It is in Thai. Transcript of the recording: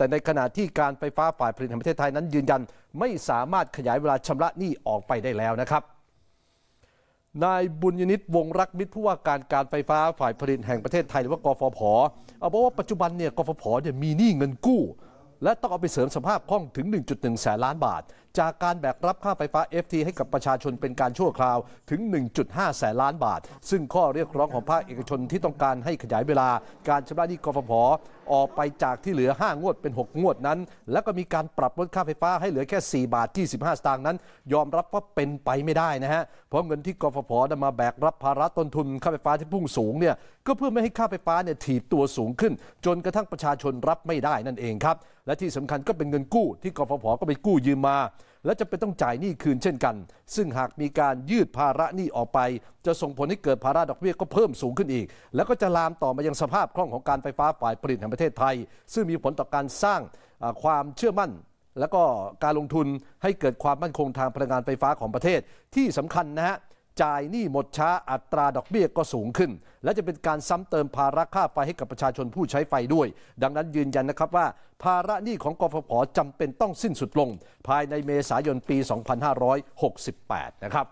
แต่ในขณะที่การไฟฟ้าฝ่ายผลิตแห่งประเทศไทยนั้นยืนยันไม่สามารถขยายเวลาชำระหนี้ออกไปได้แล้วนะครับ นายบุญยนิตวงรักมิตรผู้ว่าการการไฟฟ้าฝ่ายผลิตแห่งประเทศไทยหรือว่ากฟผเอาบอกว่าปัจจุบันเนี่ยกฟผเนี่ยมีหนี้เงินกู้ และต้องเอาไปเสริมสภาพคล่องถึง 1.1 แสนล้านบาทจากการแบกรับค่าไฟฟ้า FT ให้กับประชาชนเป็นการชั่วคราวถึง 1.5 แสนล้านบาท ซึ่งข้อเรียกร้องของภาคเอกชนที่ต้องการให้ขยายเวลาการชำระหนี้กฟผออกไปจากที่เหลือ 5 งวดเป็น 6 งวดนั้น แล้วก็มีการปรับลดค่าไฟฟ้าให้เหลือแค่4 บาท25สตางค์นั้น ยอมรับว่าเป็นไปไม่ได้นะฮะเพราะเงินที่กฟผนำมาแบกรับภาระต้นทุนค่าไฟฟ้าที่พุ่งสูงเนี่ยก็เพื่อไม่ให้ค่าไฟฟ้าเนี่ยถีบตัวสูงขึ้น จนกระทั่งประชาชนรับไม่ได้นั่นเองครับ และที่สำคัญก็เป็นเงินกู้ที่กฟผก็ไปกู้ยืมมาและจะเป็นต้องจ่ายหนี้คืนเช่นกัน ซึ่งหากมีการยืดภาระหนี้ออกไป จะส่งผลให้เกิดภาระดอกเบี้ยก็เพิ่มสูงขึ้นอีก แล้วก็จะลามต่อมายังสภาพคล่องของการไฟฟ้าฝ่ายผลิตแห่งประเทศไทย ซึ่งมีผลต่อการสร้างความเชื่อมั่น และก็การลงทุนให้เกิดความมั่นคงทางพลังงานไฟฟ้าของประเทศที่สำคัญนะฮะจ่ายหนี้หมดช้าอัตราดอกเบี้ยก็สูงขึ้น และจะเป็นการซ้ำเติมภาระ ค่าไฟให้ กับ ประชาชนผู้ใช้ไฟด้วย ดังนั้นยืนยันนะครับว่า ภาระหนี้ของกฟผจำเป็นต้องสิ้นสุดลงภายในเมษายนปี 2568 นะครับ